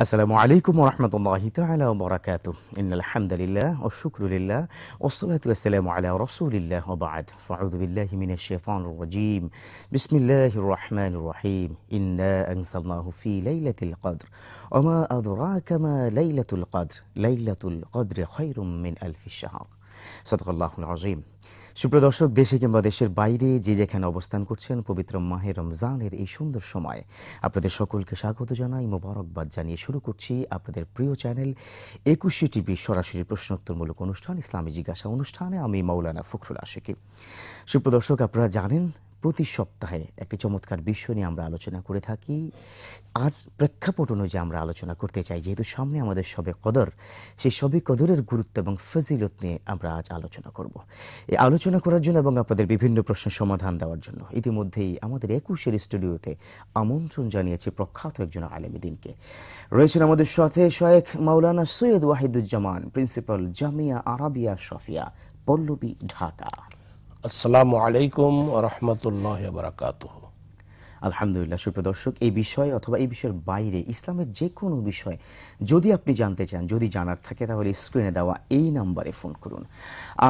السلام عليكم ورحمة الله تعالى وبركاته إن الحمد لله والشكر لله والصلاة والسلام على رسول الله وبعد فأعوذ بالله من الشيطان الرجيم بسم الله الرحمن الرحيم إنا أنزلناه في ليلة القدر وما أدراك ما ليلة القدر ليلة القدر خير من ألف الشهر صدق الله العظيم সুপ্রদর্শক দেশে কিংবা দেশের বাইরে যে যেখানে অবস্থান করছেন পবিত্র মাহের রমজানের এই সুন্দর সময় আপনাদের সকলকে স্বাগত জানাই মোবারকবাদ জানিয়ে শুরু করছি আপনাদের প্রিয় চ্যানেল একুশে টিভি সরাসরি প্রশ্নোত্তরমূলক অনুষ্ঠান ইসলামী জিজ্ঞাসা অনুষ্ঠানে আমি মাওলানা ফখরুল আশিকি সুপ্রদর্শক আপনারা জানেন প্রতি সপ্তাহে একটি চমৎকার বিষয় নিয়ে আমরা আলোচনা করে থাকি আজ প্রেক্ষাপট অনুযায়ী আমরা আলোচনা করতে চাই যেহেতু সামনে আমাদের সবে কদর সেই সবে কদরের গুরুত্ব এবং ফজিলত নিয়ে আমরা আজ আলোচনা করব এই আলোচনা করার জন্য এবং আপনাদের বিভিন্ন প্রশ্নের সমাধান দেওয়ার জন্য ইতিমধ্যেই আমাদের একুশের স্টুডিওতে আমন্ত্রণ জানিয়েছে প্রখ্যাত একজন আলেমিদিনকে রয়েছেন আমাদের সাথে শয়েখ মাওলানা সৈয়দ ওয়াহিদুজ্জামান প্রিন্সিপাল জামিয়া আরাবিয়া শফিয়া পল্লবী ঢাকা আসসালামু আলাইকুম রহমতুল্লাহ বারাকাত আলহামদুলিল্লাহ সুপ্রদর্শক এই বিষয় অথবা এই বিষয়ের বাইরে ইসলামের যে কোনো বিষয় যদি আপনি জানতে চান যদি জানার থাকে তাহলে স্ক্রিনে দেওয়া এই নাম্বারে ফোন করুন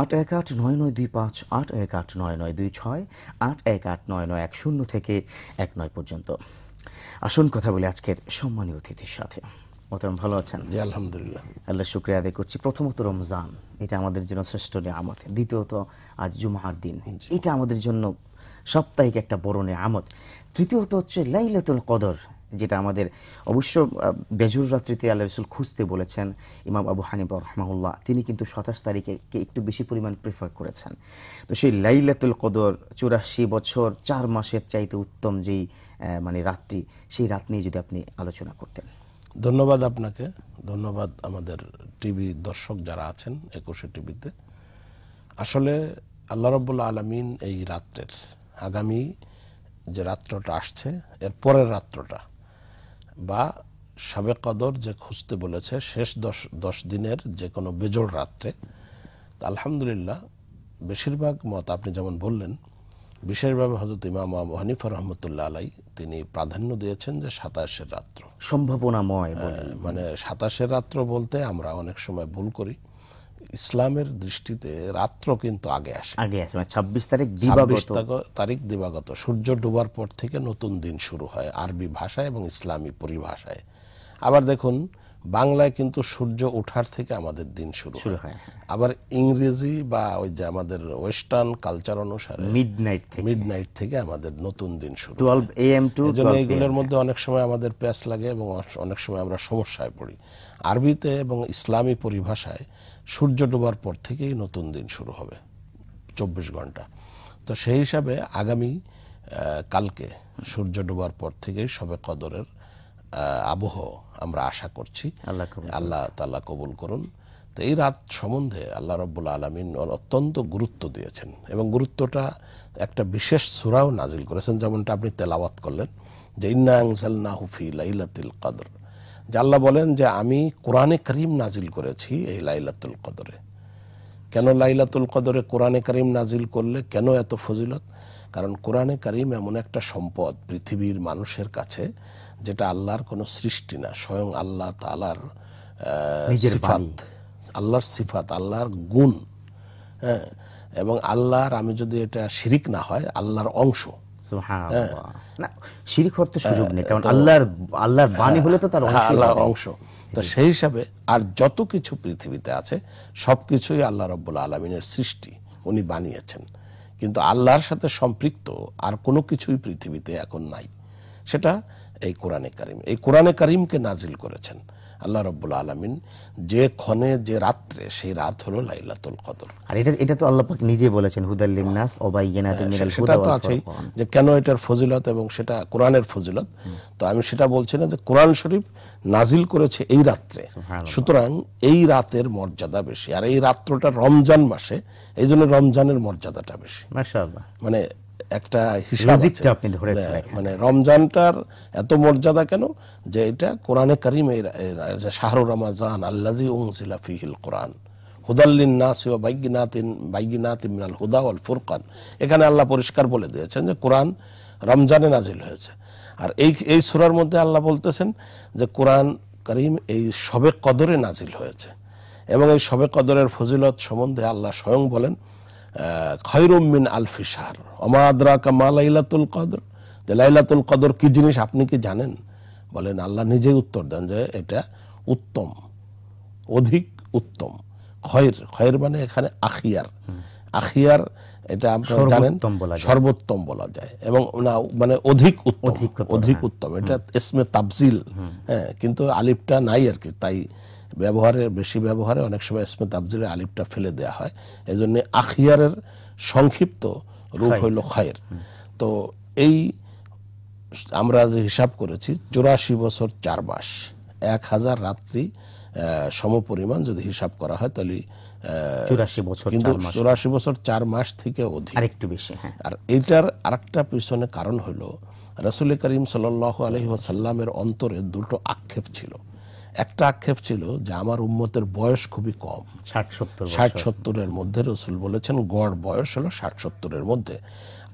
আট এক আট নয় নয় দুই পাঁচ আট এক আট নয় নয় দুই ছয় আট এক আট নয় নয় এক শূন্য থেকে এক নয় পর্যন্ত আসুন কথা বলি আজকের সম্মানীয় অতিথির সাথে মোহতারাম ভালো আছেন জি আলহামদুলিল্লাহ আল্লাহ শুক্রিয়া আদায় করছি প্রথমত রমজান এটা আমাদের জন্য শ্রেষ্ঠ নিয়ামত দ্বিতীয়ত আজ জুমহার দিন এটা আমাদের জন্য সাপ্তাহিক একটা বড় নিয়ামত তৃতীয়ত হচ্ছে লাইলাতুল কদর যেটা আমাদের অবশ্য বেজুর রাত্রিতে আল্লাহ রসুল খুঁজতে বলেছেন ইমাম আবু হানিব রহমাউল্লাহ তিনি কিন্তু সাতাশ তারিখে একটু বেশি পরিমাণ প্রিফার করেছেন তো সেই লাইলাতুল কদর চুরাশি বছর চার মাসের চাইতে উত্তম যেই মানে রাতটি সেই রাত নিয়ে যদি আপনি আলোচনা করতেন ধন্যবাদ আপনাকে ধন্যবাদ আমাদের টিভি দর্শক যারা আছেন একুশে টিভিতে আসলে আল্লাহ রব্বুল্লা আলমিন এই রাত্রের আগামী যে রাত্রটা আসছে এর পরের রাত্রটা বা সাবেক কদর যে খুঁজতে বলেছে শেষ দশ দশ দিনের যে কোনো বেজোড় রাত্রে আলহামদুলিল্লাহ বেশিরভাগ মত আপনি যেমন বললেন বিশেষভাবে হজরত ইমাম আবু হানিফা রহমতুল্লাহ আলাই তিনি প্রাধান্য দিয়েছেন যে সাতাশের রাত্র সম্ভাবনাময় হ্যাঁ, মানে সাতাশের রাত্র বলতে আমরা অনেক সময় ভুল করি ইসলামের দৃষ্টিতে রাত্র কিন্তু আগে আসে আগে আসে মানে ছাব্বিশ তারিখ ছাব্বিশ তারিখ দিবাগত সূর্য ডুবার পর থেকে নতুন দিন শুরু হয় আরবি ভাষায় এবং ইসলামী পরিভাষায় আবার দেখুন বাংলায় কিন্তু সূর্য ওঠার থেকে আমাদের দিন শুরু হয় হ্যাঁ। আবার ইংরেজি বা ওই যে আমাদের ওয়েস্টার্ন কালচার অনুসারে মিড নাইট থেকে মিড নাইট থেকে আমাদের নতুন দিন শুরু টুয়েলভ এ এম টু এগুলোর মধ্যে অনেক সময় আমাদের প্যাস লাগে এবং অনেক সময় আমরা সমস্যায় পড়ি আরবিতে এবং ইসলামী পরিভাষায় সূর্য ডোবার পর থেকেই নতুন দিন শুরু হবে চব্বিশ ঘন্টা তো সেই হিসাবে আগামী কালকে সূর্য ডোবার পর থেকেই সবে কদরের আবহ আমরা আশা করছি আল্লাহ তাল্লাহ কবুল করুন তো এই রাত সম্বন্ধে আল্লাহ রব্বুল আলমিন অত্যন্ত গুরুত্ব দিয়েছেন এবং গুরুত্বটা একটা বিশেষ সুরাও নাজিল করেছেন যেমনটা আপনি তেলাওয়াত করলেন যে ইন্না না হুফি লাইলাতিল কদর যে আল্লাহ বলেন যে আমি কোরআনে করিম নাজিল করেছি এই লাইলাতুল কদরে কেন লাইলাতুল কদরে কোরআনে করিম নাজিল করলে কেন এত ফজিলত কারণ কোরআনে করিম এমন একটা সম্পদ পৃথিবীর মানুষের কাছে যেটা আল্লাহর কোনো সৃষ্টি না স্বয়ং আল্লাহ তালার সিফাত আল্লাহর সিফাত আল্লাহর গুণ হ্যাঁ এবং আল্লাহর আমি যদি এটা শিরিক না হয় আল্লাহর অংশ না আল্লাহর হ্যাঁ, অংশ তো সেই হিসাবে আর যত কিছু পৃথিবীতে আছে সবকিছুই আল্লাহ রব্বুল আলমিনের সৃষ্টি উনি বানিয়েছেন কিন্তু আল্লাহর সাথে সম্পৃক্ত আর কোনো কিছুই পৃথিবীতে এখন নাই সেটা এই কোরআনে করিম এই কোরআনে করিমকে নাজিল করেছেন আল্লাহ রব্বুল আলমিন যে ক্ষণে যে রাত্রে সেই রাত হলো লাইলাতুল কদর আর এটা এটা তো আল্লাহ পাক নিজে বলেছেন হুদাল্লিমনাস ওবাইয়ানাতুল হ্যাঁ, মিনাল হুদা তো আছে যে কেন এটার ফজিলত এবং সেটা কোরআনের ফজিলত তো আমি সেটা বলছি না যে কোরআন শরীফ নাজিল করেছে এই রাত্রে সুতরাং এই রাতের মর্যাদা বেশি আর এই রাত্রটা রমজান মাসে এই জন্য রমজানের মর্যাদাটা বেশি মাশাআল্লাহ মানে একটা লজিকটা আপনি ধরেছেন হ্যাঁ, মানে রমজানটার এত মর্যাদা কেন যে এটা কোরআনে কারিমের শাহরু রমাজান আল্লাজি উংসিলা ফিহিল কোরআন হুদাল্লিন নাস ওয়া বাইগিনাতিন বাইগিনাতিন মিনাল হুদা ওয়াল ফুরকান এখানে আল্লাহ পরিষ্কার বলে দিয়েছেন যে কোরআন রমজানে নাজিল হয়েছে আর এই এই সুরার মধ্যে আল্লাহ বলতেছেন যে কোরআন করিম এই সবে কদরে নাজিল হয়েছে এবং এই সবে কদরের ফজিলত সম্বন্ধে আল্লাহ স্বয়ং বলেন অমাদরা কদর যে লাইলাতুল কদর কি জিনিস আপনি কি জানেন বলেন আল্লাহ নিজেই উত্তর দেন যে এটা উত্তম অধিক উত্তম খয়ের খয়ের মানে এখানে আখিয়ার আখিয়ার এটা আপনারা জানেন সর্বোত্তম বলা যায় এবং না মানে অধিক অধিক উত্তম হ্যাঁ। এটা এসমে তাবজিল হ্যাঁ কিন্তু আলিফটা নাই আর কি তাই ব্যবহারে বেশি ব্যবহারে অনেক সময় ইসমত তাবজিলের আলিফটা ফেলে দেয়া হয় এই জন্য আখিয়ারের সংক্ষিপ্ত রূপ হইল খায়ের তো এই আমরা যে হিসাব করেছি চুরাশি বছর চার মাস এক হাজার রাত্রি সম পরিমাণ যদি হিসাব করা হয় তাহলে চুরাশি বছর কিন্তু চুরাশি বছর চার মাস থেকে অধিক আরেকটু বেশি হ্যাঁ। আর এটার আরেকটা পিছনে কারণ হলো রসুল করিম সাল আলহি ওসাল্লামের অন্তরে দুটো আক্ষেপ ছিল একটা আক্ষেপ ছিল যে আমার উম্মতের বয়স খুবই কম ষাট সত্তর ষাট সত্তরের মধ্যে রসুল বলেছেন গড় বয়স হলো ষাট সত্তরের মধ্যে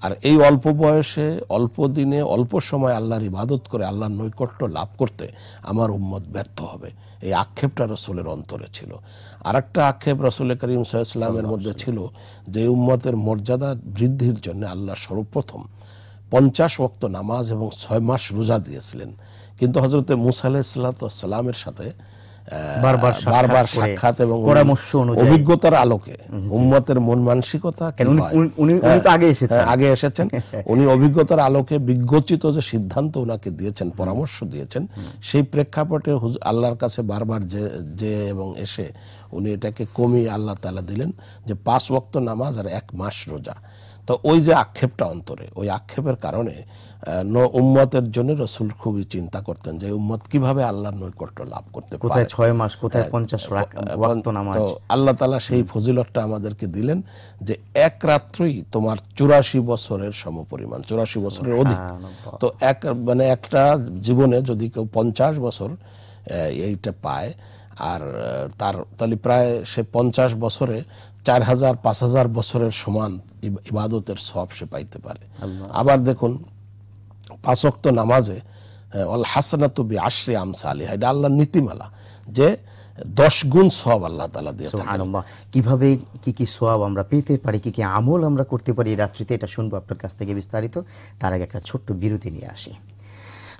আর এই অল্প বয়সে অল্প দিনে অল্প সময় আল্লাহর ইবাদত করে আল্লাহর নৈকট্য লাভ করতে আমার উম্মত ব্যর্থ হবে এই আক্ষেপটা রসুলের অন্তরে ছিল আর একটা আক্ষেপ রসুল করিম সাল্লামের মধ্যে ছিল যে উম্মতের মর্যাদা বৃদ্ধির জন্য আল্লাহ সর্বপ্রথম পঞ্চাশ ওক্ত নামাজ এবং ছয় মাস রোজা দিয়েছিলেন কিন্তু হজরতে মুসালে সালাতামের সাথে বারবার সাক্ষাৎ এবং পরামর্শ অভিজ্ঞতার আলোকে উম্মতের মন মানসিকতা হ্যাঁ, আগে এসেছেন হ্যাঁ, উনি অভিজ্ঞতার আলোকে বিজ্ঞচিত যে সিদ্ধান্ত উনাকে দিয়েছেন পরামর্শ দিয়েছেন সেই প্রেক্ষাপটে আল্লাহর কাছে বারবার যে যে এবং এসে উনি এটাকে কমিয়ে আল্লাহ তালা দিলেন যে পাঁচ বক্ত নামাজ আর এক মাস রোজা তো ওই যে আক্ষেপটা অন্তরে ওই আক্ষেপের কারণে ন উম্মতের জন্য রসুল খুবই চিন্তা করতেন যে উম্মত কিভাবে আল্লাহর নৈকট্য লাভ করতে কোথায় ছয় মাস কোথায় হ্যাঁ, পঞ্চাশ তো আল্লাহ তালা সেই ফজিলতটা আমাদেরকে দিলেন যে এক রাত্রই তোমার চুরাশি বছরের সম পরিমাণ চুরাশি বছরের অধিক তো এক মানে একটা জীবনে যদি কেউ পঞ্চাশ বছর এইটা পায় আর তার তাহলে প্রায় সে পঞ্চাশ বছরে চার হাজার পাঁচ হাজার বছরের সমান ইবাদতের সব সে পাইতে পারে আবার দেখুন পাঁচক্ত নামাজে অল হাসানাত বি আশ্রে আমসালি এটা আল্লাহ নীতিমালা যে দশ গুণ সব আল্লাহ তালা দিয়ে কিভাবে কি কি সব আমরা পেতে পারি কি কি আমল আমরা করতে পারি রাত্রিতে এটা শুনবো আপনার কাছ থেকে বিস্তারিত তার আগে একটা ছোট্ট বিরতি নিয়ে আসি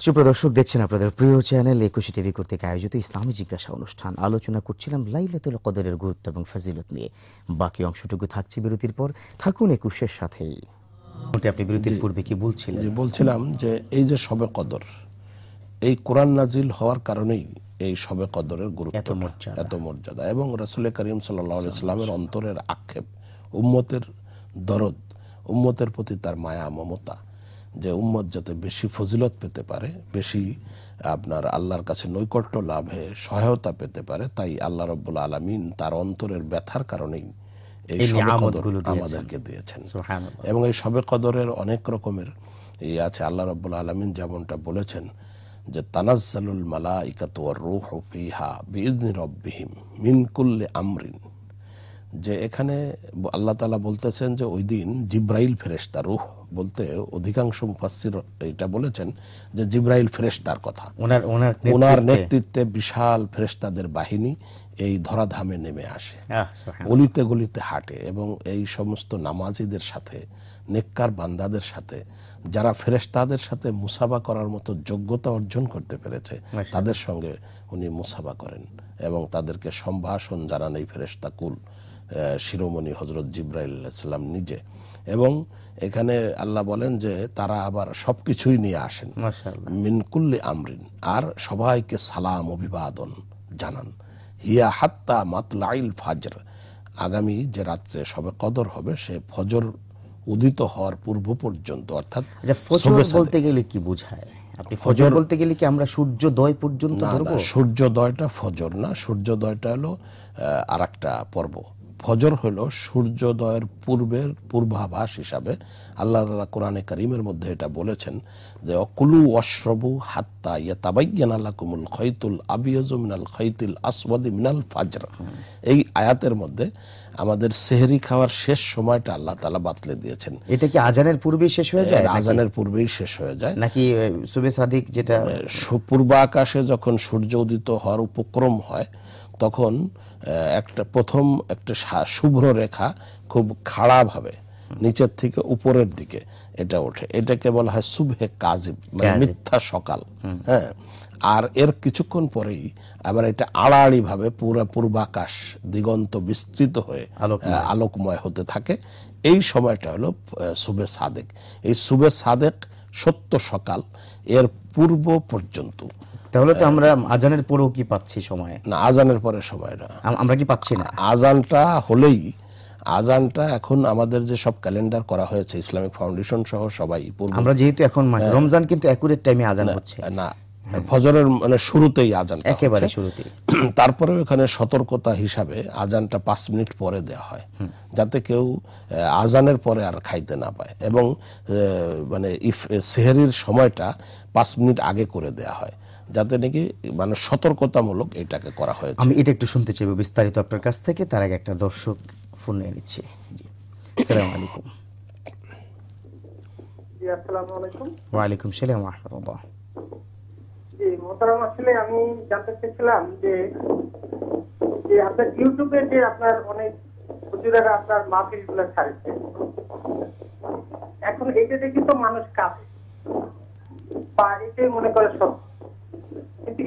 সুপ্রদর্শক দেখছেন আপনাদের প্রিয় চ্যানেল একুশে টিভি কর্তৃক আয়োজিত ইসলামী জিজ্ঞাসা অনুষ্ঠান আলোচনা করছিলাম লাইলাতুল কদরের গুরুত্ব এবং ফাজিলত নিয়ে বাকি অংশটুকু থাকছে বিরতির পর থাকুন একুশের সাথেই আপনি বিরতির পূর্বে কি বলছিলেন যে বলছিলাম যে এই যে সবে কদর এই কোরআন নাজিল হওয়ার কারণেই এই সবে কদরের গুরুত্ব এত মর্যাদা এত মর্যাদা এবং রাসুলের করিম সাল্লাহ ইসলামের অন্তরের আক্ষেপ উম্মতের দরদ উম্মতের প্রতি তার মায়া মমতা যে উম্মত যাতে বেশি ফজিলত পেতে পারে বেশি আপনার আল্লাহর কাছে নৈকট্য লাভে সহায়তা পেতে পারে তাই আল্লাহ রব্বুল আলমিন তার অন্তরের ব্যথার কারণেই এই সবে কদর আমাদেরকে দিয়েছেন এবং এই সবে কদরের অনেক রকমের এই আছে আল্লাহ রব্বুল আলমিন যেমনটা বলেছেন যে তানাজ্জালুল মালা ইকাত রুহ ফিহা বিদনি রব্বিহিম মিনকুল্লে আমরিন যে এখানে আল্লাহ তালা বলতেছেন যে ওই দিন জিব্রাইল ফেরেস্তা রুহ বলতে অধিকাংশ মুফাসির এটা বলেছেন যে জিব্রাইল ফেরেস্তার কথা ওনার নেতৃত্বে বিশাল ফেরেস্তাদের বাহিনী এই ধরাধামে নেমে আসে গলিতে গলিতে হাঁটে এবং এই সমস্ত নামাজিদের সাথে নেককার বান্দাদের সাথে যারা ফেরেস্তাদের সাথে মুসাবা করার মতো যোগ্যতা অর্জন করতে পেরেছে তাদের সঙ্গে উনি মুসাবা করেন এবং তাদেরকে সম্ভাষণ জানান এই ফেরেস্তাকুল শিরোমণি হজরত জিব্রাহ ইসলাম নিজে এবং এখানে আল্লাহ বলেন যে তারা আবার সবকিছুই নিয়ে আসেন মিনকুল্লি আমরিন আর সবাইকে সালাম অভিবাদন জানান হিয়া হাত্তা মাতলাইল ফাজর আগামী যে রাত্রে সবে কদর হবে সে ফজর উদিত হওয়ার পূর্ব পর্যন্ত অর্থাৎ আচ্ছা, ফজর বলতে গেলে কি বোঝায় আপনি ফজর বলতে গেলে কি আমরা সূর্যোদয় পর্যন্ত ধরব সূর্যোদয়টা ফজর না সূর্যোদয়টা হলো আরেকটা পর্ব ফজর হলো সূর্যোদয়ের পূর্বের পূর্বাভাস হিসাবে আল্লাহ তালা কোরআনে করিমের মধ্যে এটা বলেছেন যে অকুলু অশ্রবু হাত্তা ইয়া তাবাইয়ান আল্লাহ কুমুল খৈতুল আবিয়াজ মিনাল খৈতুল আসওয়াদি মিনাল ফাজর এই আয়াতের মধ্যে আমাদের সেহরি খাওয়ার শেষ সময়টা আল্লাহ তালা বাতলে দিয়েছেন এটা কি আজানের পূর্বেই শেষ হয়ে যায় আজানের পূর্বেই শেষ হয়ে যায় নাকি সুবে সাদিক যেটা পূর্ব আকাশে যখন সূর্য উদিত হওয়ার উপক্রম হয় তখন একটা প্রথম একটা শুভ্র রেখা খুব খাড়াভাবে নিচের থেকে উপরের দিকে এটা ওঠে এটাকে বলা হয় শুভে কাজিব মানে মিথ্যা সকাল হ্যাঁ আর এর কিছুক্ষণ পরেই আবার এটা আড়াআড়ি ভাবে পুরো পূর্বাকাশ দিগন্ত বিস্তৃত হয়ে আলোকময় হতে থাকে এই সময়টা হলো শুভে সাদেক এই শুভে সাদেক সত্য সকাল এর পূর্ব পর্যন্ত তাহলে তো হ্যাঁ। আমরা আজানের পরেও কি পাচ্ছি সময় না আজানের পরে সময় না আমরা কি পাচ্ছি না আজানটা হলেই আজানটা এখন আমাদের যে সব ক্যালেন্ডার করা হয়েছে ইসলামিক ফাউন্ডেশন সহ সবাই আমরা যেহেতু এখন মানে হ্যাঁ। রমজান কিন্তু একুরেট টাইমে আজান হচ্ছে না ফজরের মানে শুরুতেই আজান একেবারে শুরুতেই তারপরে এখানে সতর্কতা হিসাবে আজানটা পাঁচ মিনিট পরে দেওয়া হয় যাতে কেউ আজানের পরে আর খাইতে না পায় এবং মানে ইফ সেহেরির সময়টা পাঁচ মিনিট আগে করে দেয়া হয় যাতে নাকি মানে সতর্কতামূলক এটাকে করা হয়েছে আমি এটা একটু শুনতে চাইব বিস্তারিত আপনার কাছ থেকে তার আগে একটা দর্শক ফোন নিয়ে নিচ্ছি আসসালামু আলাইকুম সালাম জানতে চেয়েছিলাম যে আপনার ইউটিউবে আপনার অনেক এখন মানুষ মনে করে সত্য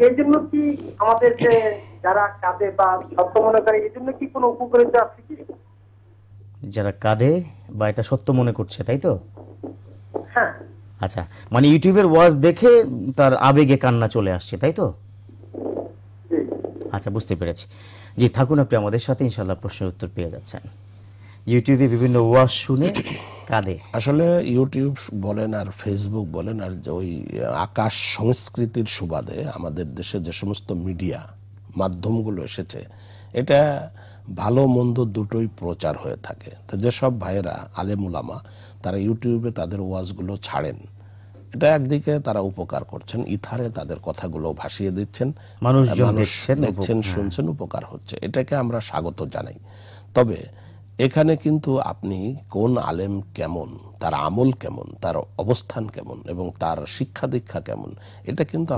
এই জন্য কি আমাদের যে যারা কাঁদে বা সত্য মনে করে এই জন্য কি কোনো উপকারিতা আছে কি যারা কাঁদে বা এটা সত্য মনে করছে তাই তো হ্যাঁ আচ্ছা মানে ইউটিউবের ওয়াজ দেখে তার আবেগে কান্না চলে আসছে তাই তো আচ্ছা বুঝতে পেরেছি জি থাকুন আপনি আমাদের সাথে ইনশাল্লাহ প্রশ্নের উত্তর পেয়ে যাচ্ছেন ইউটিউবে বিভিন্ন ওয়াজ শুনে কাঁদে আসলে ইউটিউব বলেন আর ফেসবুক বলেন আর ওই আকাশ সংস্কৃতির সুবাদে আমাদের দেশে যে সমস্ত মিডিয়া মাধ্যমগুলো এসেছে এটা ভালো মন্দ দুটোই প্রচার হয়ে থাকে তো যেসব ভাইয়েরা আলেমুলামা তারা ইউটিউবে তাদের ওয়াজগুলো ছাড়েন এটা একদিকে তারা উপকার করছেন ইথারে তাদের কথাগুলো ভাসিয়ে দিচ্ছেন মানুষ দেখছেন শুনছেন উপকার হচ্ছে এটাকে আমরা স্বাগত জানাই তবে এখানে কিন্তু আপনি কোন আলেম কেমন তার আমল কেমন তার অবস্থান কেমন এবং তার শিক্ষা দীক্ষা কেমন এটা কিন্তু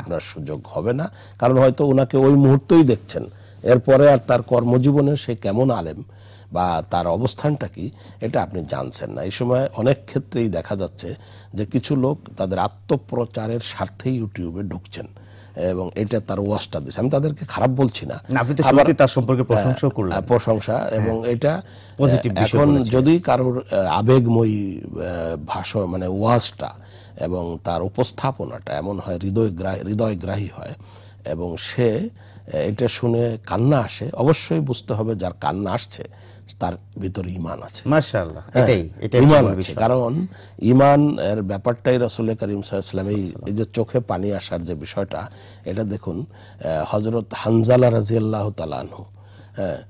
আপনার সুযোগ হবে না কারণ হয়তো ওনাকে ওই মুহূর্তেই দেখছেন এরপরে আর তার কর্মজীবনে সে কেমন আলেম বা তার অবস্থানটা কি এটা আপনি জানছেন না এই সময় অনেক ক্ষেত্রেই দেখা যাচ্ছে যে কিছু লোক তাদের আত্মপ্রচারের স্বার্থে ইউটিউবে ঢুকছেন এবং এটা তার ওয়াশটা দিয়েছে আমি তাদেরকে খারাপ বলছি না আপনি তো তার সম্পর্কে প্রশংসা করলেন প্রশংসা হ্যাঁ, এবং এটা পজিটিভ বিষয় এখন যদি কারোর আবেগময়ী ভাষণ মানে ওয়াজটা এবং তার উপস্থাপনাটা এমন হয় হৃদয় হৃদয়গ্রাহী হয় এবং সে এটা শুনে কান্না আসে অবশ্যই বুঝতে হবে যার কান্না আসছে তার ভিতরে ইমান আছে হ্যাঁ, ইমান আছে কারণ ইমান এর ব্যাপারটাই রসুল করিম সাল্লাম এই যে চোখে পানি আসার যে বিষয়টা এটা দেখুন হজরত হানজালা রাজিয়াল্লাহ আল্লাহ তালানহ হ্যাঁ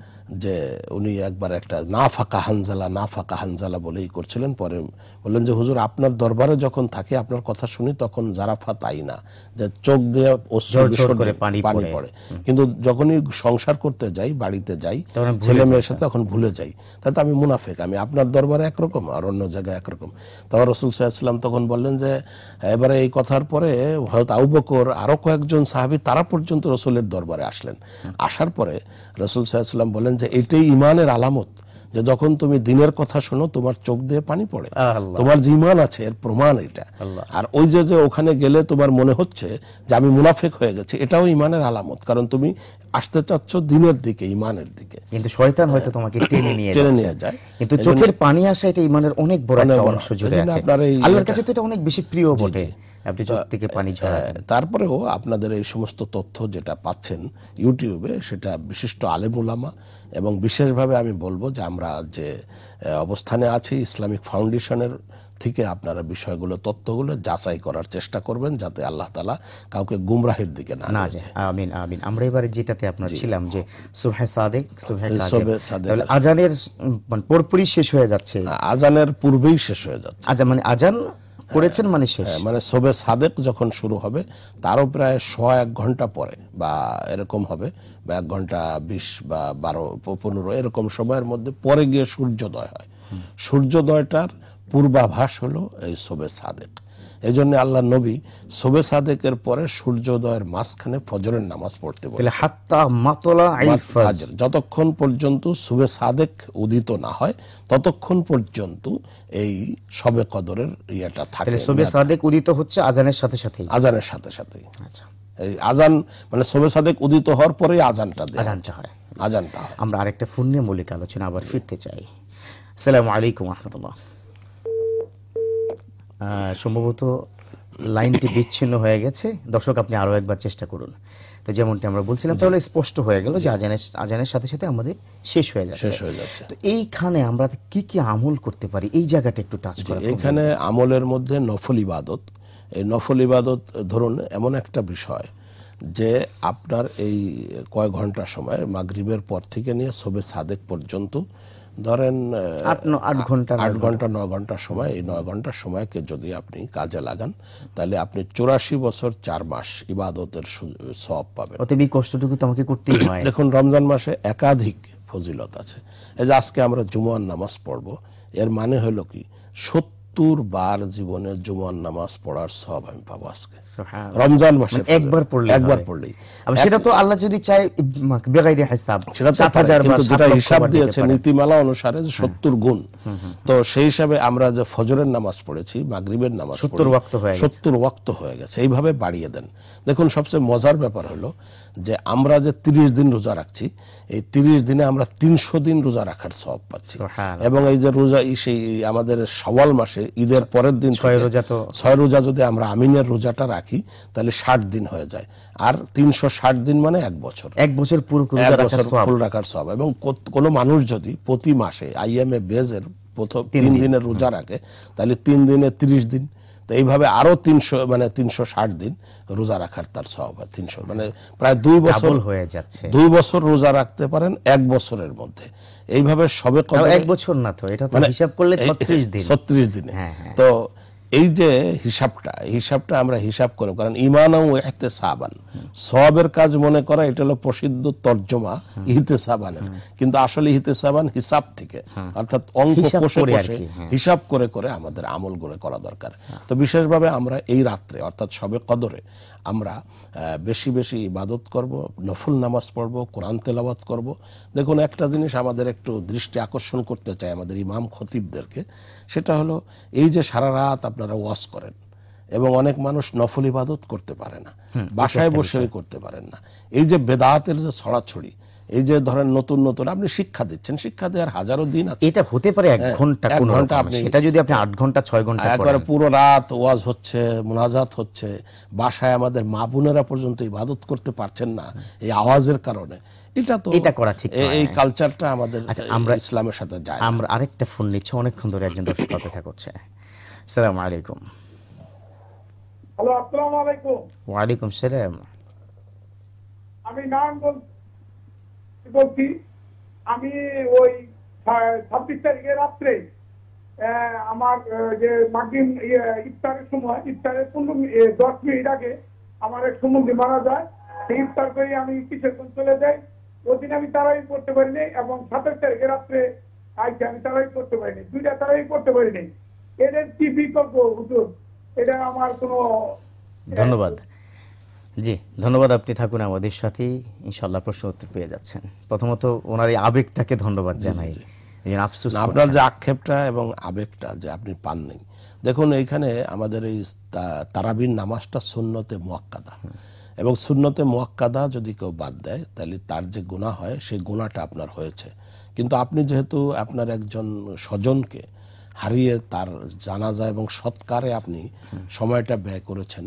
যে উনি একবার একটা না ফাঁকা হানজালা না ফাঁকা হানজালা বলেই করছিলেন পরে বললেন যে হুজুর আপনার দরবারে যখন থাকে আপনার কথা শুনি তখন জারাফা তাই না যে চোখ দিয়ে করে পানি পড়ে কিন্তু যখনই সংসার করতে যাই বাড়িতে যাই ছেলে মেয়ের সাথে তখন ভুলে যাই তাতে আমি মুনাফেক আমি আপনার দরবারে একরকম আর অন্য জায়গায় একরকম তখন রসুল সাহায্যাম তখন বললেন যে এবারে এই কথার পরে হয়তো আউবকর আরও কয়েকজন সাহাবি তারা পর্যন্ত রসুলের দরবারে আসলেন আসার পরে রসুল সাহায্যাম বললেন যে এটাই ইমানের আলামত যে যখন তুমি দিনের কথা শোনো তোমার চোখ দিয়ে পানি পড়ে তোমার জিমান আছে এর প্রমাণ এটা আর ওই যে যে ওখানে গেলে তোমার মনে হচ্ছে যে আমি মুনাফেক হয়ে গেছি এটাও ইমানের আলামত কারণ তুমি আসতে চাচ্ছ দিনের দিকে ইমানের দিকে কিন্তু শয়তান হয়তো তোমাকে টেনে নিয়ে টেনে নিয়ে যায় কিন্তু চোখের পানি আসা এটা ইমানের অনেক বড় একটা অংশ জুড়ে আছে আল্লাহর কাছে তো এটা অনেক বেশি প্রিয় বটে আপনি চোখ থেকে পানি ঝরাবেন তারপরেও আপনাদের এই সমস্ত তথ্য যেটা পাচ্ছেন ইউটিউবে সেটা বিশিষ্ট আলেমুলামা এবং বিশেষভাবে আমি বলবো যে আমরা যে অবস্থানে আছি ইসলামিক ফাউন্ডেশনের থেকে আপনারা বিষয়গুলো তথ্যগুলো যাচাই করার চেষ্টা করবেন যাতে আল্লাহ তালা কাউকে গুমরাহের দিকে না যায় আমিন আমিন আমরা এবারে যেটাতে আপনার ছিলাম যে সুবহে সাদেক সুবহে আজানের মানে পরপরই শেষ হয়ে যাচ্ছে আজানের পূর্বেই শেষ হয়ে যাচ্ছে আজান মানে আজান করেছেন মানে হ্যাঁ, শেষ মানে সবে সাদেক যখন শুরু হবে তারও প্রায় শ এক ঘন্টা পরে বা এরকম হবে বা এক ঘন্টা বিশ বা বারো পনেরো এরকম সময়ের মধ্যে পরে গিয়ে সূর্যোদয় হয় সূর্যোদয়টার পূর্বাভাস হলো এই সবে সাদেক এজন্য আল্লাহ নবী সবে সাদেকের পরে সূর্যোদয়ের মাঝখানে ফজরের নামাজ পড়তে বলে হাত্তা মাতলা যতক্ষণ পর্যন্ত সুবে সাদেক উদিত না হয় ততক্ষণ পর্যন্ত এই সবে কদরের ইয়েটা থাকে সবে সাদেক উদিত হচ্ছে আজানের সাথে সাথে আজানের সাথে সাথে আচ্ছা এই আজান মানে সবে সাদেক উদিত হওয়ার পরেই আজানটা দেয় আজানটা হয় আজানটা আমরা আরেকটা ফোন নিয়ে মৌলিক আলোচনা আবার ফিরতে চাই আসসালামু আলাইকুম রহমতুল্লাহ সম্ভবত লাইনটি বিচ্ছিন্ন হয়ে গেছে দর্শক আপনি আরও একবার চেষ্টা করুন তো যেমনটি আমরা বলছিলাম তাহলে স্পষ্ট হয়ে গেল যে আজানের আজানের সাথে সাথে আমাদের শেষ হয়ে যাচ্ছে শেষ হয়ে যাচ্ছে তো এইখানে আমরা কি কি আমল করতে পারি এই জায়গাটা একটু টাচ করি এখানে আমলের মধ্যে নফল ইবাদত এই নফল ইবাদত ধরুন এমন একটা বিষয় যে আপনার এই কয় ঘন্টা সময় মাগরিবের পর থেকে নিয়ে সবে সাদেক পর্যন্ত ধরেন আট ঘন্টা আট ঘন্টা ন ঘন্টা সময় এই নয় ঘন্টা সময়কে যদি আপনি কাজে লাগান তাহলে আপনি চুরাশি বছর চার মাস ইবাদতের সব পাবেন অতিবি কষ্টটুকু তোমাকে করতেই হয় দেখুন রমজান মাসে একাধিক ফজিলত আছে এই যে আজকে আমরা জুমার নামাজ পড়ব এর মানে হলো কি সত্য সত্তর বার জীবনে জুমার নামাজ পড়ার সব আমি পাবো আজকে রমজান মাসে মানে একবার পড়লে একবার পড়লেই সেটা তো আল্লাহ যদি চাই বেগাইরে হিসাব সেটা সাত হাজার যেটা হিসাব দিয়েছে নীতিমালা অনুসারে যে হ্যাঁ। সত্তর গুণ তো সেই হিসাবে আমরা যে ফজরের নামাজ পড়েছি মাগরিবের নামাজ সত্তর ওয়াক্ত হয়ে সত্তর ওয়াক্ত হয়ে গেছে এইভাবে বাড়িয়ে দেন দেখুন সবচেয়ে মজার ব্যাপার হলো যে আমরা যে তিরিশ দিন রোজা রাখছি এই তিরিশ দিনে আমরা তিনশো দিন রোজা রাখার সব পাচ্ছি এবং এই যে রোজা সেই আমাদের সওয়াল মাসে ঈদের পরের দিন ছয় রোজা তো ছয় রোজা যদি আমরা আমিনের রোজাটা রাখি তাহলে ষাট দিন হয়ে যায় আর তিনশো ষাট দিন মানে এক বছর এক বছর পুরো ফুল রাখার সব এবং কোনো মানুষ যদি প্রতি মাসে আইএমএ বেজের প্রথম তিন দিনের রোজা রাখে তাহলে তিন দিনে ত্রিশ দিন তো এইভাবে আরো তিনশো মানে তিনশো ষাট দিন রোজা রাখার তার সব তিনশো মানে প্রায় দুই বছর হয়ে যাচ্ছে দুই বছর রোজা রাখতে পারেন এক বছরের মধ্যে এইভাবে সবে এক বছর না তো এটা মানে হিসাব করলে ছত্রিশ দিন ছত্রিশ দিনে হ্যাঁ, হ্যাঁ। তো এই যে হিসাবটা হিসাবটা আমরা হিসাব করব কারণ ইমানও এহতে সাবান সবের কাজ মনে করা এটা হলো প্রসিদ্ধ তর্জমা ইহিতে সাবানের কিন্তু আসলে ইহিতে সাবান হিসাব থেকে অর্থাৎ অঙ্ক কষে কষে হ্যাঁ। হিসাব করে করে আমাদের আমল করে করা দরকার তো বিশেষভাবে আমরা এই রাত্রে অর্থাৎ সবে কদরে আমরা বেশি বেশি ইবাদত করব নফল নামাজ পড়ব কোরআন তেলাবাত করব দেখুন একটা জিনিস আমাদের একটু দৃষ্টি আকর্ষণ করতে চাই আমাদের ইমাম খতিবদেরকে সেটা হলো এই যে সারা রাত আপনারা ওয়াজ করেন এবং অনেক মানুষ নফল ইবাদত করতে পারে না বাসায় বসে করতে পারেন না এই যে বেদাতের যে ছড়াছড়ি এই যে ধরেন নতুন নতুন আপনি শিক্ষা দিচ্ছেন শিক্ষা দেওয়ার হাজারো দিন আছে এটা হতে পারে এক হ্যাঁ, ঘন্টা কোন ঘন্টা আপনি সেটা যদি আপনি আট ঘন্টা ছয় ঘন্টা একবার পুরো রাত ওয়াজ হচ্ছে মোনাজাত হচ্ছে বাসায় আমাদের মা বোনেরা পর্যন্ত ইবাদত করতে পারছেন না এই আওয়াজের কারণে এটা তো এটা করা ঠিক এই কালচারটা আমাদের আচ্ছা, আমরা ইসলামের সাথে যায় আমরা আরেকটা ফোন নিচ্ছি অনেকক্ষণ ধরে একজন দর্শক অপেক্ষা করছে আসসালামু আলাইকুম হ্যালো আসসালামু আলাইকুম ওয়া আলাইকুম সালাম আমি নাম বলছি বলছি আমি ওই ছাব্বিশ তারিখে রাত্রে আমার যে মাগিম ইয়ে, ইফতারের সময় ইফতারের পনেরো দশ মিনিট আগে আমার এক সম্বন্ধী মারা যায় সেই ইফতার করে আমি কিছুক্ষণ চলে যাই ওদিন আমি তারাই পড়তে পারিনি এবং সাতাশ তারিখে রাত্রে আজকে আমি তারাই করতে পারিনি দুইটা তারাই করতে পারিনি এদের কি বিকল্প হুজুর এটা আমার কোনো ধন্যবাদ জি ধন্যবাদ আপনি থাকুন আমাদের সাথে ইনশাল্লাহ প্রশ্ন উত্তর পেয়ে যাচ্ছেন প্রথমত ওনার এই আবেগটাকে ধন্যবাদ জানাই আফসোস আপনার যে আক্ষেপটা এবং আবেগটা যে আপনি পাননি দেখুন এইখানে আমাদের এই তারাবির নামাজটা শূন্যতে মোয়াক্কাদা এবং শূন্যতে মোয়াক্কাদা যদি কেউ বাদ দেয় তাহলে তার যে গুণা হয় সেই গুণাটা আপনার হয়েছে কিন্তু আপনি যেহেতু আপনার একজন স্বজনকে হারিয়ে তার জানাজা এবং সৎকারে আপনি সময়টা ব্যয় করেছেন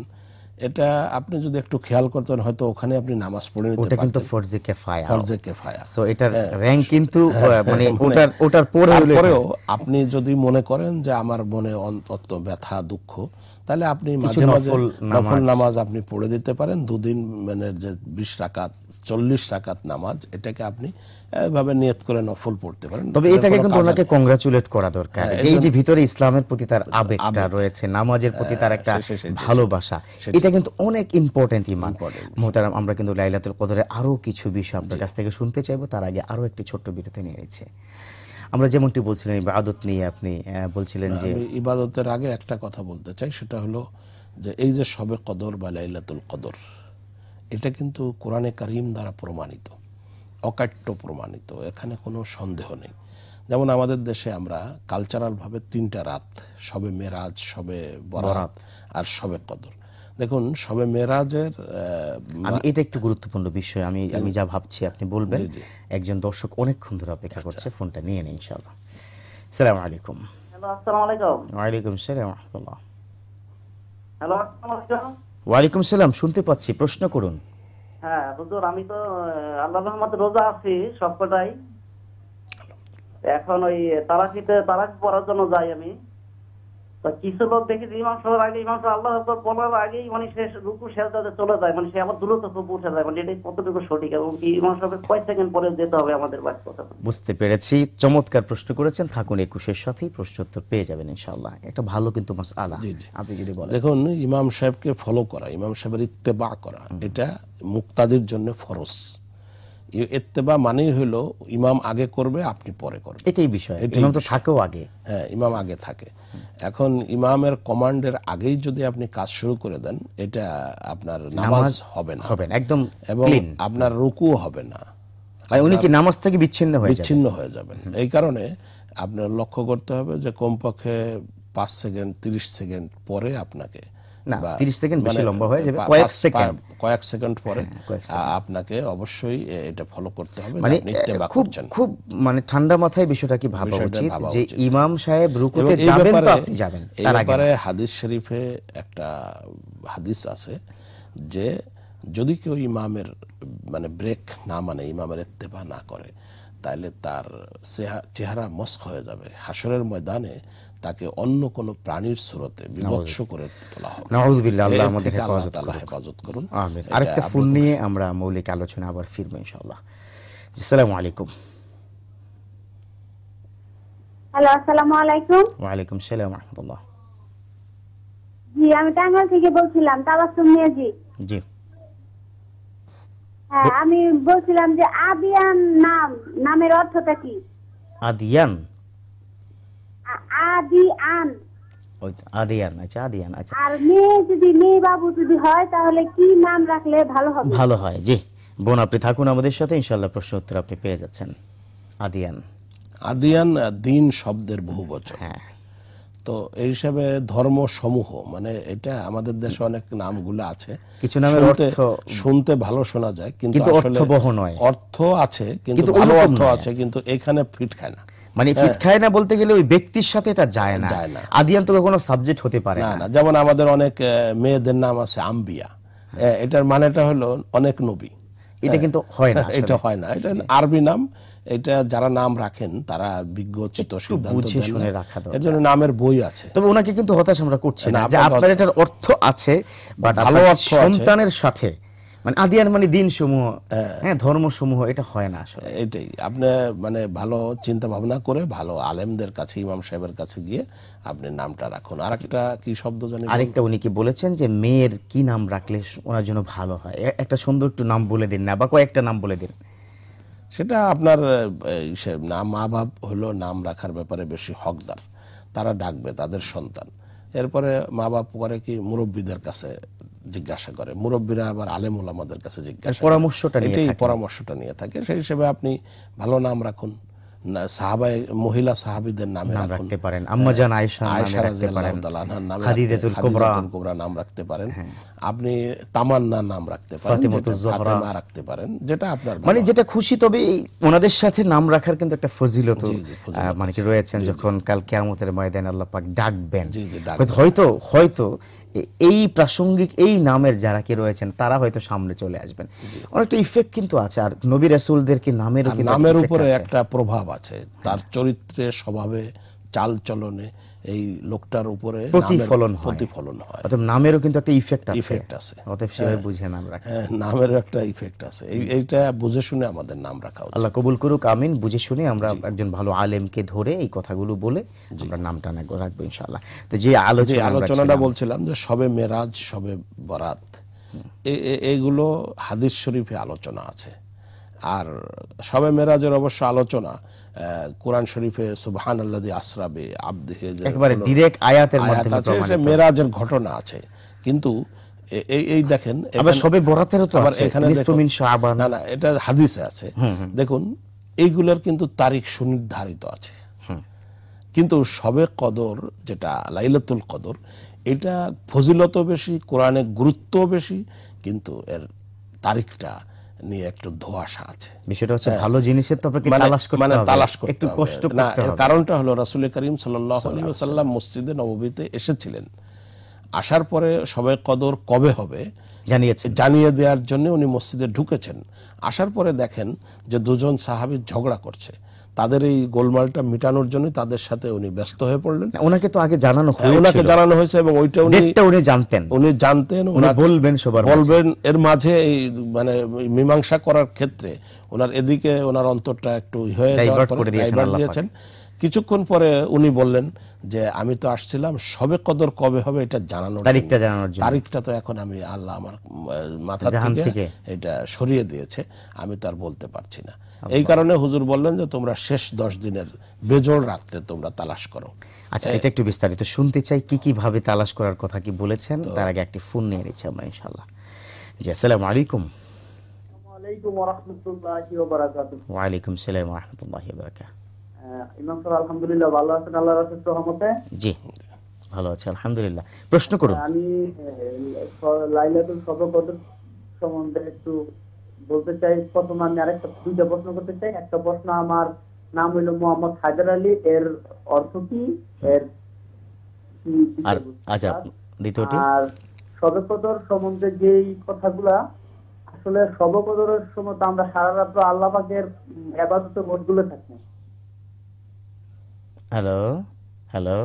এটা আপনি যদি একটু খেয়াল করতেন হয়তো ওখানে আপনি নামাজ পড়ে নিতে ওটা কিন্তু ফরজে কিফায়া ফরজে কিফায়া সো এটার হ্যাঁ। র‍্যাঙ্ক কিন্তু হ্যাঁ, হ্যাঁ, মানে, মানে ওটার ওটার পরে পরেও আপনি যদি মনে করেন যে আমার মনে অন্তত ব্যথা দুঃখ তাহলে আপনি মাঝে মাঝে নফল নামাজ আপনি পড়ে দিতে পারেন দুদিন মানে যে 20 রাকাত চল্লিশ টাকাত নামাজ এটাকে আপনি এভাবে নিয়ত করে নফল পড়তে পারেন তবে এটাকে কিন্তু ওনাকে কংগ্রাচুলেট করা দরকার এই হ্যাঁ, যে ভিতরে ইসলামের প্রতি তার আবেগটা রয়েছে নামাজের প্রতি হ্যাঁ, তার একটা ভালোবাসা এটা কিন্তু অনেক ইম্পর্টেন্ট ইমান মোহতারাম আমরা কিন্তু লাইলাতুল কদরের আরও কিছু বিষয় আপনার কাছ থেকে শুনতে চাইবো তার আগে আরও একটি ছোট্ট বিরতি নিয়ে নিচ্ছে আমরা যেমনটি বলছিলাম ইবাদত নিয়ে আপনি বলছিলেন যে ইবাদতের আগে একটা কথা বলতে চাই সেটা হলো যে এই যে সবে কদর বা লাইলাতুল কদর এটা কিন্তু কোরআনে করিম দ্বারা প্রমাণিত অকাট্য প্রমাণিত এখানে কোনো সন্দেহ নেই যেমন আমাদের দেশে আমরা কালচারালভাবে তিনটা রাত সবে মেরাজ সবে বরাত আর সবে কদর দেখুন সবে মেরাজের এটা একটু গুরুত্বপূর্ণ বিষয় আমি আমি যা ভাবছি আপনি বলবেন একজন দর্শক অনেকক্ষণ ধরে অপেক্ষা আচ্ছা। করছে ফোনটা নিয়ে নিন ইনশাআল্লাহ আলাইকুম আসসালামু আলাইকুম ওয়া আলাইকুম আসসালাম ওয়া রাহমাতুল্লাহ হ্যালো আসসালামু আলাইকুম ওয়ালাইকুম সালাম শুনতে পাচ্ছি প্রশ্ন করুন হ্যাঁ হুজুর আমি তো আল্লাহ রহমত রোজা আছি সবকটাই এখন ওই তারাকিতে তারাকি পড়ার জন্য যাই আমি কিছু লোক দেখি যে ইমাম সাহেব আগে ইমাম সাহেব আল্লাহ আকবর বলার আগেই মানে সে রুকু সেজদাতে চলে যায় মানে সে আবার দ্রুত যায় মানে এটাই কতটুকু সঠিক এবং কি ইমাম সাহেবের কয় সেকেন্ড পরে যেতে হবে আমাদের বাস কথা বুঝতে পেরেছি চমৎকার প্রশ্ন করেছেন থাকুন একুশের সাথেই প্রশ্ন উত্তর পেয়ে যাবেন ইনশাআল্লাহ একটা ভালো কিন্তু মাস আলা আপনি যদি বলেন দেখুন ইমাম সাহেবকে ফলো করা ইমাম সাহেবের ইত্তেবা করা এটা মুক্তাদের জন্য ফরজ এত্তেবা মানেই হইল ইমাম আগে করবে আপনি পরে করবেন এটাই বিষয় ইমাম তো থাকেও আগে হ্যাঁ ইমাম আগে থাকে এখন ইমামের কমান্ডের আগেই যদি আপনি কাজ শুরু করে দেন এটা আপনার নামাজ হবে না হবে একদম এবং আপনার রুকু হবে না মানে উনি কি নামাজ থেকে বিচ্ছিন্ন হয়ে বিচ্ছিন্ন হয়ে যাবেন এই কারণে আপনার লক্ষ্য করতে হবে যে কমপক্ষে পাঁচ সেকেন্ড তিরিশ সেকেন্ড পরে আপনাকে 30 সেকেন্ড বেশি মানে লম্বা হয়ে যাবে কয়েক সেকেন্ড কয়েক সেকেন্ড পরে হ্যাঁ, আপনাকে অবশ্যই এটা ফলো করতে হবে মানে খুব খুব মানে ঠান্ডা মাথায় বিষয়টা কি ভাবা উচিত যে ইমাম সাহেব রুকুতে যাবেন তো আপনি যাবেন তার আগে হাদিস শরীফে একটা হাদিস আছে যে যদি কেউ ইমামের মানে ব্রেক না মানে ইমামের ইত্তেফা না করে তাহলে তার চেহারা মস্ক হয়ে যাবে হাসরের ময়দানে তাকে অন্য কোন প্রাণীর স্রোতে বিভৎস করে তোলা হবে নাউযুবিল্লাহ আল্লাহ আমাদের হেফাজত আল্লাহ হেফাজত করুন আমিন আরেকটা ফোন নিয়ে আমরা মৌলিক আলোচনা আবার ফিরব ইনশাআল্লাহ আসসালামু আলাইকুম হ্যালো আসসালামু আলাইকুম ওয়া আলাইকুম সালাম ওয়া রাহমাতুল্লাহ জি আমি টাঙ্গাইল থেকে বলছিলাম তাবাসসুম মিয়াজি জি হ্যাঁ আমি বলছিলাম যে আদিয়ান নাম নামের অর্থটা কি আদিয়ান আদিয়ান আদিয়ান আচ্ছা আদিয়ান আচ্ছা আর মেয়ে যদি মেয়ে বাবু যদি হয় তাহলে কি নাম রাখলে ভালো হবে ভালো হয় জি বোন আপনি থাকুন আমাদের সাথে প্রশ্ন উত্তর আপনি পেয়ে যাচ্ছেন আদিয়ান আদিয়ান দিন শব্দের বহু বচন হ্যাঁ তো এই হিসাবে ধর্ম সমূহ মানে এটা আমাদের দেশে অনেক নামগুলো আছে কিছু নামের অর্থ শুনতে ভালো শোনা যায় কিন্তু নয় অর্থ আছে কিন্তু ভালো অর্থ আছে কিন্তু এখানে ফিট খায় না মানে হ্যাঁ। ফিট খায় না বলতে গেলে ওই ব্যক্তির সাথে এটা যায় না যায় না আদিয়ান তো কখনো সাবজেক্ট হতে পারে না না যেমন আমাদের অনেক মেয়েদের নাম আছে আম্বিয়া হ্যাঁ। হ্যাঁ, এটার মানেটা হলো অনেক নবী এটা কিন্তু হয় না এটা হয় না এটা আরবি নাম এটা যারা নাম রাখেন তারা বিজ্ঞচিত বুঝে শুনে রাখা দরকার এর জন্য নামের বই আছে তবে ওনাকে কিন্তু হতাশ আমরা করছি না যে আপনার এটার অর্থ আছে বাট ভালো সন্তানের সাথে মানে আদিয়ার মানে দিন সমূহ হ্যাঁ ধর্ম সমূহ এটা হয় না আসলে এটাই আপনি মানে ভালো চিন্তা ভাবনা করে ভালো আলেমদের কাছে ইমাম সাহেবের কাছে গিয়ে আপনি নামটা রাখুন আর একটা কি শব্দ জানি আরেকটা উনি কি বলেছেন যে মেয়ের কি নাম রাখলে ওনার জন্য ভালো হয় একটা সুন্দর একটু নাম বলে দিন না বা কয়েকটা নাম বলে দিন সেটা আপনার নাম মা বাপ হলো নাম রাখার ব্যাপারে বেশি হকদার তারা ডাকবে তাদের সন্তান এরপরে মা বাপ পরে কি মুরব্বীদের কাছে জিজ্ঞাসা করে মুরব্বীরা আবার আলেম ওলামাদের কাছে জিজ্ঞাসা পরামর্শটা এটাই পরামর্শটা নিয়ে থাকে সেই হিসেবে আপনি ভালো নাম রাখুন সাহাবাই মহিলা হ্যাঁ, নামে রাখতে পারেন আয়েশা আয়েশা রাদিয়াল্লাহু নাম খাদিজাতুল কুবরা কুবরা নাম রাখতে পারেন হ্যাঁ। আপনি তামান্না নাম রাখতে পারেন রাখতে পারেন যেটা আপনার মানে যেটা খুশি তবে ওনাদের সাথে নাম রাখার কিন্তু একটা ফজিলত মানে কি যখন কাল কিয়ামতের ময়দানে আল্লাহ পাক ডাকবেন হয়তো হয়তো এই প্রাসঙ্গিক এই নামের যারা কি রয়েছেন তারা হয়তো সামনে চলে আসবেন অনেকটা ইফেক্ট কিন্তু আছে আর নবী রাসুলদেরকে নামের নামের উপরে একটা প্রভাব আছে তার চরিত্রে স্বভাবে চালচলনে এই লোকটার উপরে প্রতিফলন প্রতিফলন হয় অতএব নামেরও কিন্তু একটা ইফেক্ট আছে ইফেক্ট আছে অতএব সেভাবে হ্যাঁ। বুঝে নাম রাখা হ্যাঁ, নামেরও একটা ইফেক্ট আছে এইটা বুঝে শুনে আমাদের নাম রাখা আল্লাহ কবুল করুক আমিন বুঝে শুনে আমরা একজন ভালো আলেমকে ধরে এই কথাগুলো বলে আমরা নামটা না রাখবো ইনশাআল্লাহ তো যে আলোচনা আলোচনাটা বলছিলাম যে সবে মেরাজ সবে বরাত এইগুলো হাদিস শরীফে আলোচনা আছে আর সবে মেরাজের অবশ্য আলোচনা কোরআন শরীফে সুবহান আল্লাদি আসরাবে আবদেহে একবারে ডিরেক্ট আয়াতের মাধ্যমে যে মেরাজের ঘটনা আছে কিন্তু এই এই দেখেন আবার সবে বরাতেরও তো আছে এখানে নিসফমিন শাবান না না এটা হাদিসে আছে দেখুন এইগুলোর কিন্তু তারিখ সুনির্ধারিত আছে কিন্তু সবে কদর যেটা লাইলাতুল কদর এটা ফজিলত বেশি কোরআনে গুরুত্ব বেশি কিন্তু এর তারিখটা নিয়ে একটু ধোয়াশা আছে বিষয়টা হচ্ছে হ্যাঁ। ভালো জিনিসের তো আপনাকে তালাশ করতে হবে মানে তালাশ করতে মানে একটু কষ্ট করতে হবে কারণটা হলো রাসূল করিম সাল্লাল্লাহু আলাইহি ওয়াসাল্লাম মসজিদে নববীতে এসেছিলেন আসার পরে সবাই কদর কবে হবে জানিয়েছে জানিয়ে দেওয়ার জন্য উনি মসজিদে ঢুকেছেন আসার পরে দেখেন যে দুজন সাহাবী ঝগড়া করছে তাদের এই গোলমালটা মিটানোর জন্য তাদের সাথে উনি ব্যস্ত হয়ে পড়লেন ওনাকে তো আগে জানানো হ্যাঁ, ওনাকে জানানো হয়েছে এবং ওইটা উনি উনি জানতেন উনি জানতেন উনি বলবেন সবার বলবেন এর মাঝে এই মানে মীমাংসা করার ক্ষেত্রে ওনার এদিকে ওনার অন্তরটা একটু হয়ে যাওয়ার দিয়েছেন কিছুক্ষণ পরে উনি বললেন যে আমি তো আসছিলাম সবে কদর কবে হবে এটা জানানোর তারিখটা জানানোর জন্য তারিখটা তো এখন আমি আল্লাহ আমার মাথা থেকে এটা সরিয়ে দিয়েছে আমি তো আর বলতে পারছি না এই কারণে হুজুর বললেন যে তোমরা শেষ দশ দিনের বেজোড় রাখতে তোমরা তালাশ করো আচ্ছা এটা একটু বিস্তারিত শুনতে চাই কি কি ভাবে তালাশ করার কথা কি বলেছেন তার আগে একটি ফোন নিয়ে নিচ্ছি আমরা ইনশাল্লাহ জি আসসালামু আলাইকুম ওয়ালাইকুম সালাম ইমাম স্যার আলহামদুলিল্লাহ ভালো আছেন আল্লাহর অশেষ জি ভালো আছে আলহামদুলিল্লাহ প্রশ্ন করুন আমি লাইলাতুল কদর সম্বন্ধে একটু বলতে চাই প্রথম আমি আরেকটা দুইটা প্রশ্ন করতে চাই একটা প্রশ্ন আমার নাম হইল মোহাম্মদ হায়দার আলী এর অর্থ কি এর আর আচ্ছা দ্বিতীয়টি আর সবকদর সম্বন্ধে যেই কথাগুলা আসলে সর্বপ্রদরের সময় তো আমরা সারা রাত আল্লাহ পাকের ভোট মতগুলো থাকি হ্যালো হ্যালো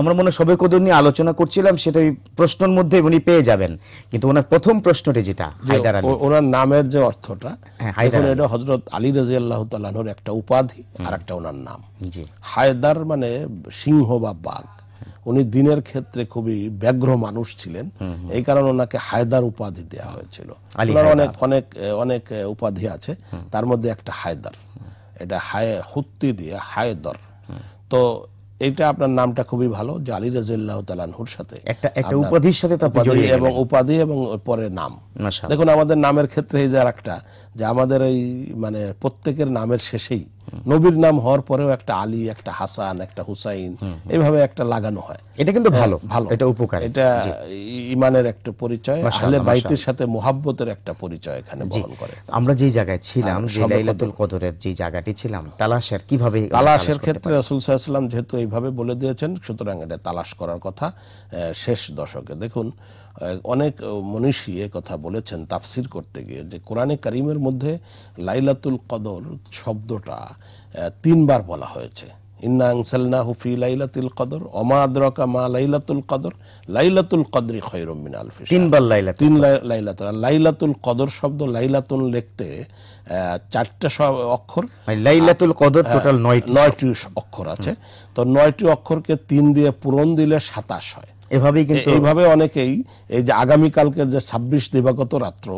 আমরা মনে সবে কদর নিয়ে আলোচনা করছিলাম সেটা প্রশ্নের মধ্যে উনি পেয়ে যাবেন কিন্তু ওনার প্রথম প্রশ্নটি যেটা হায়দার আলী ওনার নামের যে অর্থটা হ্যাঁ, হায়দার এটা হযরত আলী রাদিয়াল্লাহু তাআলার একটা উপাধি আর একটা ওনার নাম জি হায়দার মানে সিংহ বা বাঘ উনি দিনের ক্ষেত্রে খুবই ব্যগ্র মানুষ ছিলেন এই কারণে ওনাকে হায়দার উপাধি দেয়া হয়েছিল অনেক অনেক অনেক উপাধি আছে তার মধ্যে একটা হায়দার এটা হায় হুত্তি দিয়ে হায়দর তো এটা আপনার নামটা খুবই ভালো যে আলী রাজিল্লাহ তালানহুর সাথে একটা একটা উপাধির সাথে এবং উপাধি এবং পরে নাম দেখুন আমাদের নামের ক্ষেত্রে এই যে একটা যে আমাদের ওই মানে প্রত্যেকের নামের শেষেই নবীর নাম হওয়ার পরেও একটা আলী একটা হাসান একটা হুসাইন এইভাবে একটা লাগানো হয় এটা কিন্তু হ্যাঁ, ভালো ভালো এটা উপকার এটা ইমানের একটা পরিচয় আসলে বাইতের সাথে মোহাব্বতের একটা পরিচয় এখানে বহন করে আমরা যেই জায়গায় ছিলাম হ্যাঁ, যে লাইলাতুল কদরের যে জায়গাটি ছিলাম তালাশের কিভাবে তালাশের ক্ষেত্রে রাসূল সাল্লাল্লাহু আলাইহি যেহেতু এইভাবে বলে দিয়েছেন সুতরাং এটা তালাশ করার কথা শেষ দশকে দেখুন অনেক মনীষী এ কথা বলেছেন তাফসির করতে গিয়ে যে কোরআনে করিমের মধ্যে লাইলাতুল কদর শব্দটা তিনবার বলা হয়েছে ইন্না আংসালনা হুফি লাইলাতুল কদর অমা মা লাইলাতুল কদর লাইলাতুল কদরি খৈরম মিন আলফি তিনবার লাইলা তিন লাইলাতুল লাইলাতুল কদর শব্দ লাইলাতুল লিখতে চারটা অক্ষর মানে লাইলাতুল কদর টোটাল নয়টি নয়টি অক্ষর আছে তো নয়টি অক্ষরকে তিন দিয়ে পূরণ দিলে সাতাশ হয় এভাবেই কিন্তু এইভাবে অনেকেই এই যে আগামী কালকের যে 26 দিবাগত রাত্র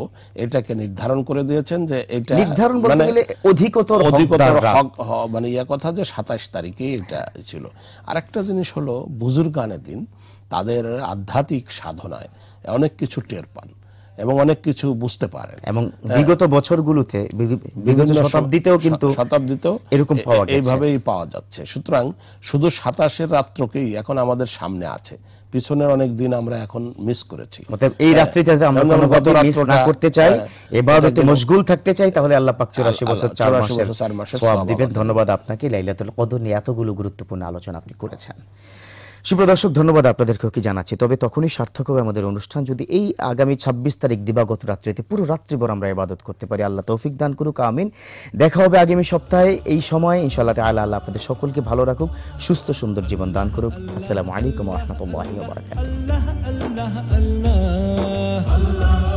এটাকে নির্ধারণ করে দিয়েছেন যে এটা নির্ধারণ বলতে মানে গেলে অধিকতর অধিকতর হক মানে ইয়া কথা যে 27 তারিখে এটা ছিল আরেকটা জিনিস হলো বুজুর্গানে দিন তাদের আধ্যাত্মিক সাধনায় অনেক কিছু টের পান এবং অনেক কিছু বুঝতে পারেন এবং হ্যাঁ। বিগত বছরগুলোতে বিগত শতাব্দীতেও কিন্তু শতাব্দীতেও এরকম পাওয়া এইভাবেই পাওয়া যাচ্ছে সুতরাং শুধু সাতাশের রাত্রকেই এখন আমাদের সামনে আছে পিছনের অনেক দিন আমরা এখন মিস করেছি এই হ্যাঁ। রাত্রিতে আমরা কোনোভাবে মিস না করতে চাই ইবাদতে হ্যাঁ। মশগুল থাকতে চাই তাহলে আল্লাহ পাক 84 বছর 4 মাসের সওয়াব দিবেন ধন্যবাদ আপনাকে লাইলাতুল কদর নিয়ে এতগুলো গুরুত্বপূর্ণ আলোচনা আপনি করেছেন সুপ্রদর্শক ধন্যবাদ আপনাদেরকেও কি জানাচ্ছি তবে তখনই সার্থক হবে আমাদের অনুষ্ঠান যদি এই আগামী ছাব্বিশ তারিখ দিবাগত রাত্রিতে পুরো রাত্রিভর আমরা ইবাদত করতে পারি আল্লাহ তৌফিক দান করুক আমিন দেখা হবে আগামী সপ্তাহে এই সময়ে ইনশাআল্লাহ আল্লাহ আল্লাহ আপনাদের সকলকে ভালো রাখুক সুস্থ সুন্দর জীবন দান করুক আসসালামু আলাইকুম রহমতুল্লাহ